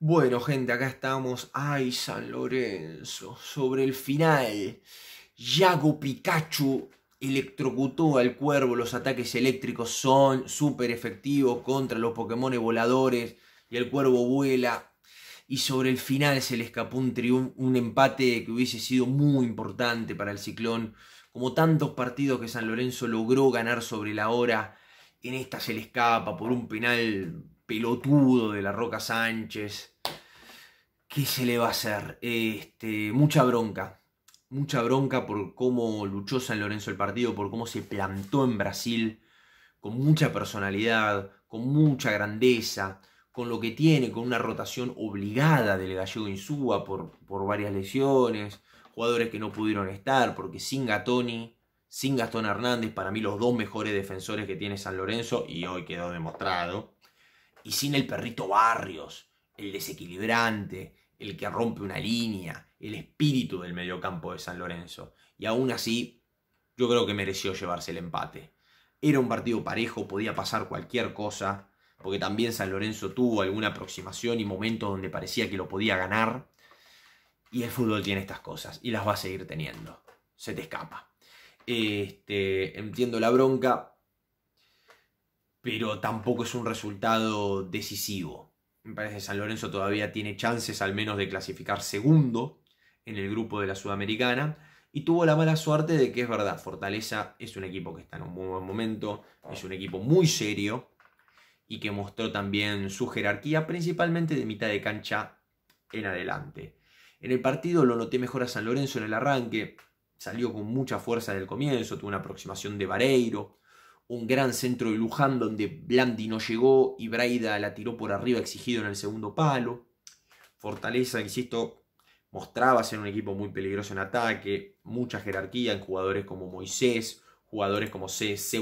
Bueno, gente, acá estamos. Ay, San Lorenzo. Sobre el final, Yago Pikachu electrocutó al cuervo. Los ataques eléctricos son súper efectivos contra los Pokémon voladores. Y el cuervo vuela. Y sobre el final se le escapó un, un empate que hubiese sido muy importante para el ciclón. Como tantos partidos que San Lorenzo logró ganar sobre la hora, en esta se le escapa por un penal pelotudo de la Roca Sánchez. ¿Qué se le va a hacer? Este, mucha bronca. Mucha bronca por cómo luchó San Lorenzo el partido, por cómo se plantó en Brasil, con mucha personalidad, con mucha grandeza, con lo que tiene, con una rotación obligada del gallego Insúa por, por varias lesiones, jugadores que no pudieron estar, porque sin Gatoni, sin Gastón Hernández, para mí los dos mejores defensores que tiene San Lorenzo, y hoy quedó demostrado, y sin el perrito Barrios, el desequilibrante, el que rompe una línea, el espíritu del mediocampo de San Lorenzo. Y aún así, yo creo que mereció llevarse el empate. Era un partido parejo, podía pasar cualquier cosa, porque también San Lorenzo tuvo alguna aproximación y momento donde parecía que lo podía ganar. Y el fútbol tiene estas cosas y las va a seguir teniendo. Se te escapa. Este, entiendo la bronca, pero tampoco es un resultado decisivo. Me parece que San Lorenzo todavía tiene chances al menos de clasificar segundo en el grupo de la Sudamericana. Y tuvo la mala suerte de que es verdad, Fortaleza es un equipo que está en un buen momento, es un equipo muy serio y que mostró también su jerarquía, principalmente de mitad de cancha en adelante. En el partido lo noté mejor a San Lorenzo en el arranque, salió con mucha fuerza del comienzo, tuvo una aproximación de Vareiro, un gran centro de Luján donde Blandi no llegó y Braida la tiró por arriba exigido en el segundo palo. Fortaleza, insisto, mostraba ser un equipo muy peligroso en ataque, mucha jerarquía en jugadores como Moisés, jugadores como C. C.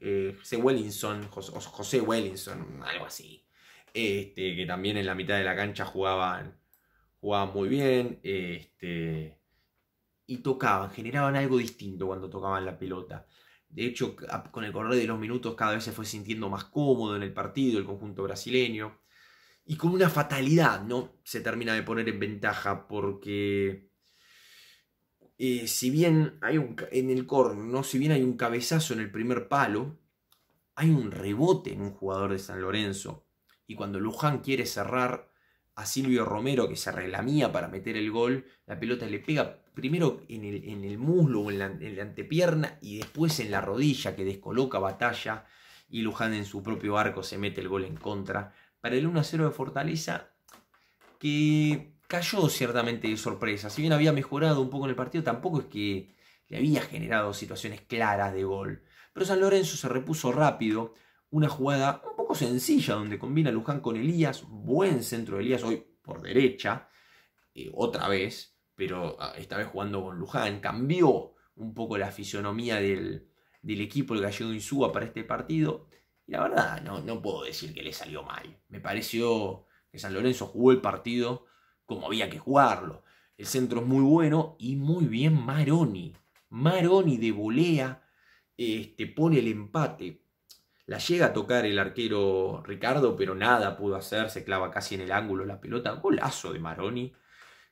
Eh, José, José algo así. Este, que también en la mitad de la cancha jugaban, jugaban muy bien. Este, y tocaban, generaban algo distinto cuando tocaban la pelota. De hecho, con el correr de los minutos cada vez se fue sintiendo más cómodo en el partido el conjunto brasileño. Y con una fatalidad, ¿no? Se termina de poner en ventaja porque eh, si bien hay un, en el ¿no? Si bien hay un cabezazo en el primer palo, hay un rebote en un jugador de San Lorenzo. Y cuando Luján quiere cerrar, a Silvio Romero que se arreglamía para meter el gol, la pelota le pega primero en el, muslo o en la, en la, antepierna y después en la rodilla que descoloca batalla y Luján en su propio arco se mete el gol en contra. Para el 1-0 de Fortaleza que cayó ciertamente de sorpresa, si bien había mejorado un poco en el partido, tampoco es que le había generado situaciones claras de gol. Pero San Lorenzo se repuso rápido, una jugada un poco sencilla donde combina Luján con Elías, buen centro de Elías hoy por derecha, eh, otra vez, pero ah, esta vez jugando con Luján, cambió un poco la fisonomía del, equipo el gallego Insúa para este partido. Y la verdad, no, no puedo decir que le salió mal. Me pareció que San Lorenzo jugó el partido como había que jugarlo. El centro es muy bueno y muy bien Maroni. Maroni de volea, este, pone el empate la llega a tocar el arquero Ricardo, pero nada pudo hacer, se clava casi en el ángulo la pelota. Golazo de Maroni,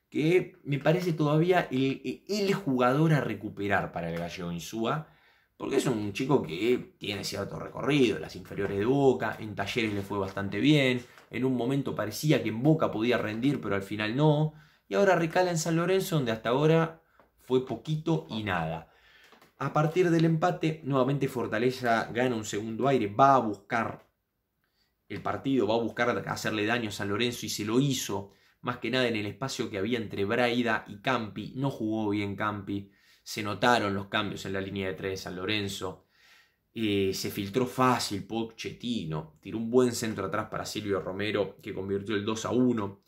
que me parece todavía el, jugador a recuperar para el gallego Insúa, porque es un chico que tiene cierto recorrido, las inferiores de Boca, en talleres le fue bastante bien, en un momento parecía que en Boca podía rendir, pero al final no, y ahora recala en San Lorenzo, donde hasta ahora fue poquito y nada. A partir del empate, nuevamente Fortaleza gana un segundo aire, va a buscar el partido, va a buscar hacerle daño a San Lorenzo y se lo hizo, más que nada en el espacio que había entre Braida y Campi. No jugó bien Campi, se notaron los cambios en la línea de tres de San Lorenzo. Eh, se filtró fácil Pochettino, tiró un buen centro atrás para Silvio Romero, que convirtió el 2 a 1.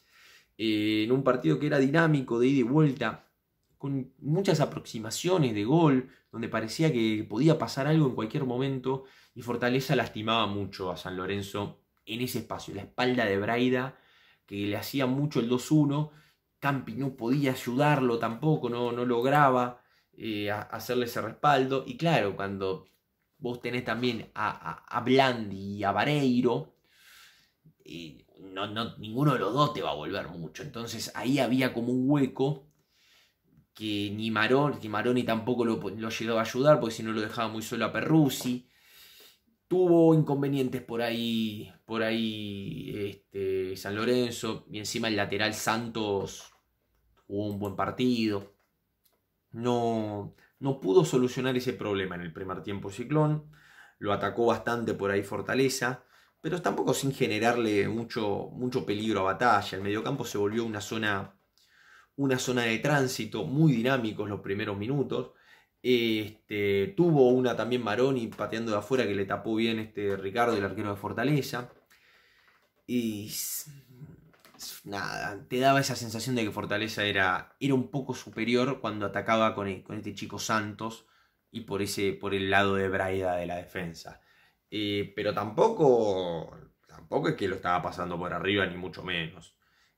Eh, en un partido que era dinámico, de ida y vuelta, con muchas aproximaciones de gol, donde parecía que podía pasar algo en cualquier momento y Fortaleza lastimaba mucho a San Lorenzo en ese espacio, la espalda de Braida, que le hacía mucho el 2-1, Campi no podía ayudarlo tampoco, no, no lograba eh, hacerle ese respaldo, y claro, cuando vos tenés también a, Blandi y a Vareiro, eh, no, no, ninguno de los dos te va a volver mucho, entonces ahí había como un hueco que ni Marón, Maroni tampoco lo, lo llegaba a ayudar, porque si no lo dejaba muy solo a Perruzzi. Tuvo inconvenientes por ahí, por ahí este, San Lorenzo, y encima el lateral Santos jugó un buen partido. No, no pudo solucionar ese problema en el primer tiempo Ciclón, lo atacó bastante por ahí Fortaleza, pero tampoco sin generarle mucho, mucho peligro a batalla. El mediocampo se volvió una zona una zona de tránsito muy en los primeros minutos. Este, tuvo una también Maroni pateando de afuera que le tapó bien este Ricardo, el arquero de Fortaleza. Y nada, te daba esa sensación de que Fortaleza era, un poco superior cuando atacaba con, e, con este chico Santos y por, ese, por el lado de Braida de la defensa. Eh, pero tampoco, tampoco es que lo estaba pasando por arriba, ni mucho menos.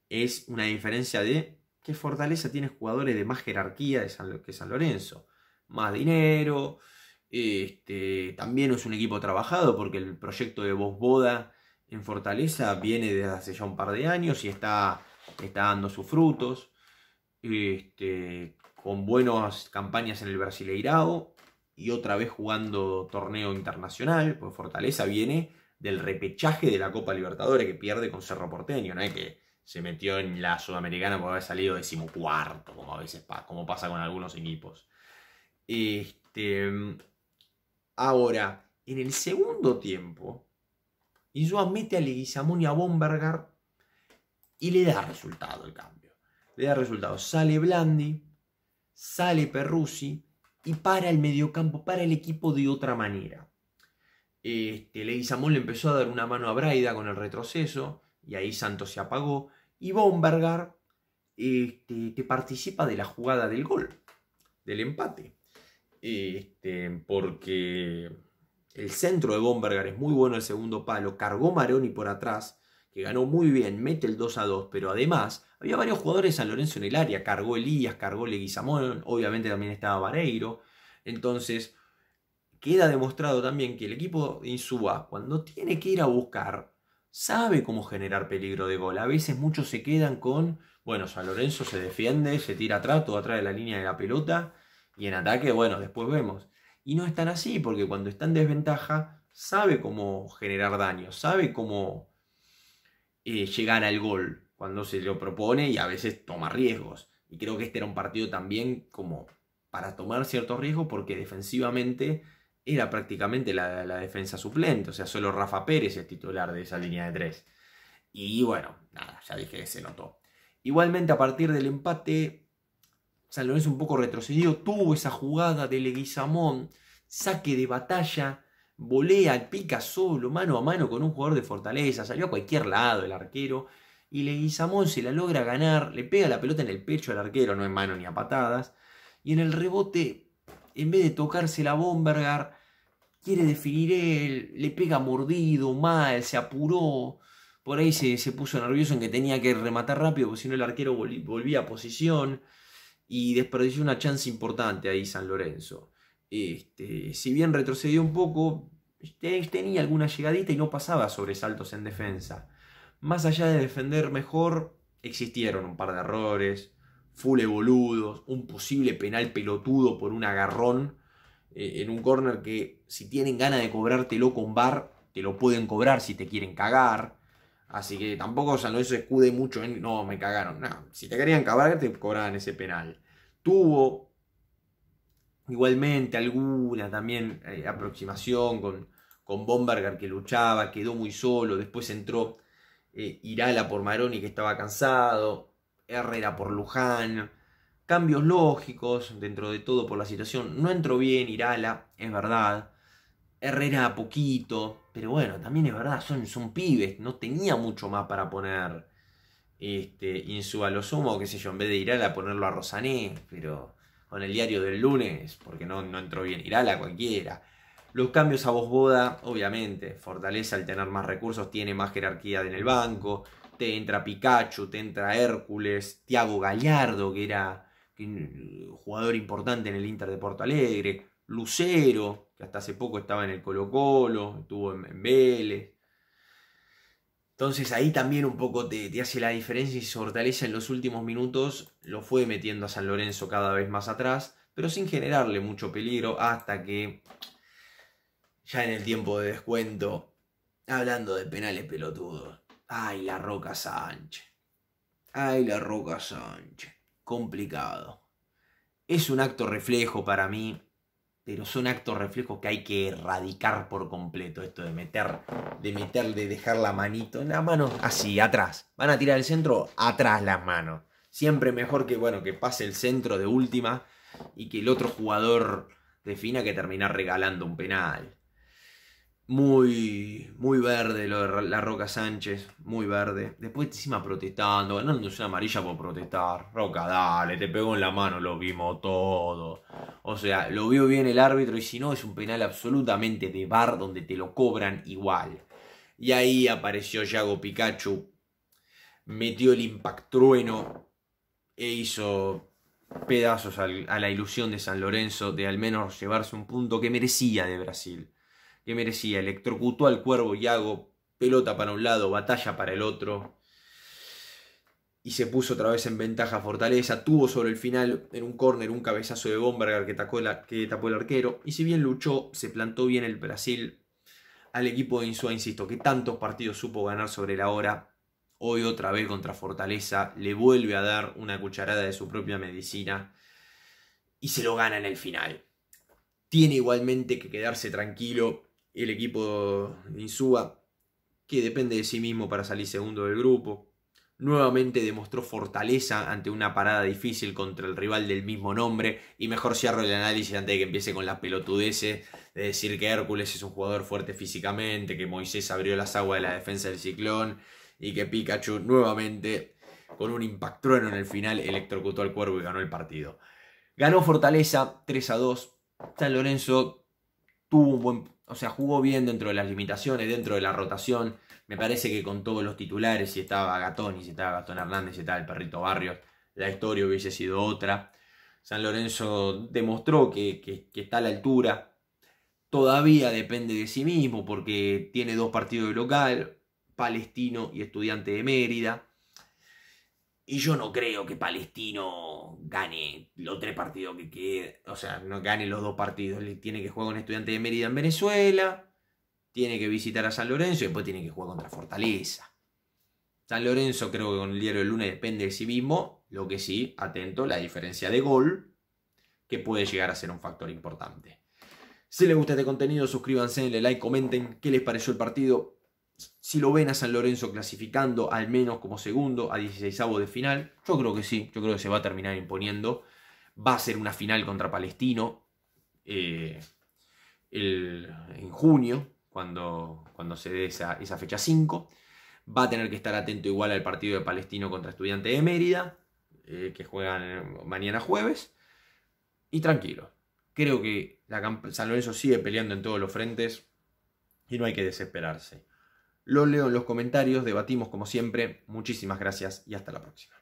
Es una diferencia de que Fortaleza tiene jugadores de más jerarquía que San Lorenzo. Más dinero, este, también es un equipo trabajado porque el proyecto de Boda en Fortaleza viene desde hace ya un par de años y está, está dando sus frutos. Este, con buenas campañas en el Brasileirao y otra vez jugando torneo internacional, pues Fortaleza viene del repechaje de la Copa Libertadores que pierde con Cerro Porteño, no que se metió en la Sudamericana por haber salido decimocuarto, como a veces como pasa con algunos equipos. Este, ahora, en el segundo tiempo, Insúa mete a Leguizamón y a Bomberger y le da resultado el cambio. Le da resultado. Sale Blandi, sale Perrucci y para el mediocampo, para el equipo de otra manera. Este, Leguizamón le empezó a dar una mano a Braida con el retroceso y ahí Santos se apagó, y Bombergar este, te participa de la jugada del gol, del empate. Este, porque el centro de Bombergar es muy bueno el segundo palo, cargó Maroni por atrás, que ganó muy bien, mete el 2 a 2, pero además había varios jugadores de San Lorenzo en el área, cargó Elías, cargó Leguizamón, obviamente también estaba Vareiro, entonces queda demostrado también que el equipo de Insúa, cuando tiene que ir a buscar, sabe cómo generar peligro de gol. A veces muchos se quedan con, bueno, San Lorenzo se defiende, se tira atrás, todo atrás de la línea de la pelota y en ataque, bueno, después vemos. Y no están así, porque cuando está en desventaja, sabe cómo generar daño, sabe cómo eh, llegar al gol cuando se lo propone y a veces toma riesgos. Y creo que este era un partido también como para tomar ciertos riesgos porque defensivamente era prácticamente la, defensa suplente, o sea, solo Rafa Pérez es titular de esa línea de tres. Y bueno, nada, ya dije que se notó. Igualmente a partir del empate, San Lorenzo un poco retrocedido, tuvo esa jugada de Leguizamón, saque de batalla, volea, pica solo, mano a mano con un jugador de Fortaleza, salió a cualquier lado el arquero, y Leguizamón se la logra ganar, le pega la pelota en el pecho al arquero, no en mano ni a patadas, y en el rebote en vez de tocarse la Bombergar, quiere definir él, le pega mordido, mal, se apuró. Por ahí se, puso nervioso en que tenía que rematar rápido, porque si no el arquero volvía a posición. Y desperdició una chance importante ahí San Lorenzo. Este, si bien retrocedió un poco, este, tenía alguna llegadita y no pasaba sobresaltos en defensa. Más allá de defender mejor, existieron un par de errores full boludos, un posible penal pelotudo por un agarrón eh, en un corner que si tienen ganas de cobrártelo con bar, te lo pueden cobrar si te quieren cagar. Así que tampoco San Lorenzo escude mucho en no, me cagaron. No, si te querían cagar, te cobraban ese penal. Tuvo igualmente alguna también eh, aproximación con, con Bomberger que luchaba, quedó muy solo. Después entró eh, Irala por Maroni que estaba cansado. Herrera por Luján, cambios lógicos dentro de todo por la situación. No entró bien Irala, es verdad. Herrera a poquito, pero bueno, también es verdad, son, son pibes, no tenía mucho más para poner. Este, Insúa lo sumo, qué sé yo, en vez de Irala ponerlo a Rosané, pero con el diario del lunes, porque no, no entró bien Irala cualquiera. Los cambios a boda, obviamente, Fortaleza al tener más recursos tiene más jerarquía en el banco, te entra Pikachu, te entra Hércules, Tiago Gallardo, que era un mm, jugador importante en el Inter de Porto Alegre, Lucero, que hasta hace poco estaba en el Colo Colo, estuvo en, Vélez. Entonces ahí también un poco te, hace la diferencia y se fortalece en los últimos minutos lo fue metiendo a San Lorenzo cada vez más atrás, pero sin generarle mucho peligro hasta que ya en el tiempo de descuento, hablando de penales pelotudos, Ay, la Roca Sánchez. Ay, la Roca Sánchez. Complicado. Es un acto reflejo para mí, pero son actos reflejos que hay que erradicar por completo. Esto de meter, de meter, de dejar la manito en la mano así, atrás. Van a tirar el centro, atrás las manos. Siempre mejor que, bueno, que pase el centro de última y que el otro jugador defina que termina regalando un penal. Muy, muy verde la Roca Sánchez, muy verde. Después encima protestando, es una amarilla por protestar. Roca, dale, te pegó en la mano, lo vimos todo. O sea, lo vio bien el árbitro y si no es un penal absolutamente de bar donde te lo cobran igual. Y ahí apareció Yago Pikachu, metió el trueno e hizo pedazos a la ilusión de San Lorenzo de al menos llevarse un punto que merecía de Brasil que merecía. Electrocutó al cuervo hago pelota para un lado, batalla para el otro. Y se puso otra vez en ventaja Fortaleza. Tuvo sobre el final en un córner un cabezazo de Bomberger que, que tapó el arquero. Y si bien luchó, se plantó bien el Brasil al equipo de Insúa, insisto, que tantos partidos supo ganar sobre la hora. Hoy otra vez contra Fortaleza le vuelve a dar una cucharada de su propia medicina y se lo gana en el final. Tiene igualmente que quedarse tranquilo el equipo Insúa, que depende de sí mismo para salir segundo del grupo. Nuevamente demostró fortaleza ante una parada difícil contra el rival del mismo nombre. Y mejor cierro el análisis antes de que empiece con las pelotudeces de decir que Hércules es un jugador fuerte físicamente, que Moisés abrió las aguas de la defensa del ciclón y que Pikachu nuevamente con un impactrueno en el final electrocutó al cuervo y ganó el partido. Ganó Fortaleza 3 a 2. San Lorenzo un o sea, jugó bien dentro de las limitaciones, dentro de la rotación. Me parece que con todos los titulares, si estaba Gatón, y si estaba Gastón Hernández, si estaba el perrito Barrios, la historia hubiese sido otra. San Lorenzo demostró que, que está a la altura. Todavía depende de sí mismo porque tiene dos partidos de local, Palestino y Estudiante de Mérida. Y yo no creo que Palestino gane los tres partidos que quede. O sea, no gane los dos partidos. Tiene que jugar con estudiante de Mérida en Venezuela. Tiene que visitar a San Lorenzo y después tiene que jugar contra Fortaleza. San Lorenzo creo que con el diario del lunes depende de sí mismo. Lo que sí, atento, la diferencia de gol, que puede llegar a ser un factor importante. Si les gusta este contenido, suscríbanse, denle like, comenten qué les pareció el partido si lo ven a San Lorenzo clasificando al menos como segundo a 16 de final, yo creo que sí, yo creo que se va a terminar imponiendo. Va a ser una final contra Palestino eh, en junio, cuando, cuando se dé esa, fecha 5. Va a tener que estar atento igual al partido de Palestino contra Estudiante de Mérida, eh, que juegan mañana jueves. Y tranquilo, creo que la San Lorenzo sigue peleando en todos los frentes y no hay que desesperarse. Lo leo en los comentarios, debatimos como siempre. Muchísimas gracias y hasta la próxima.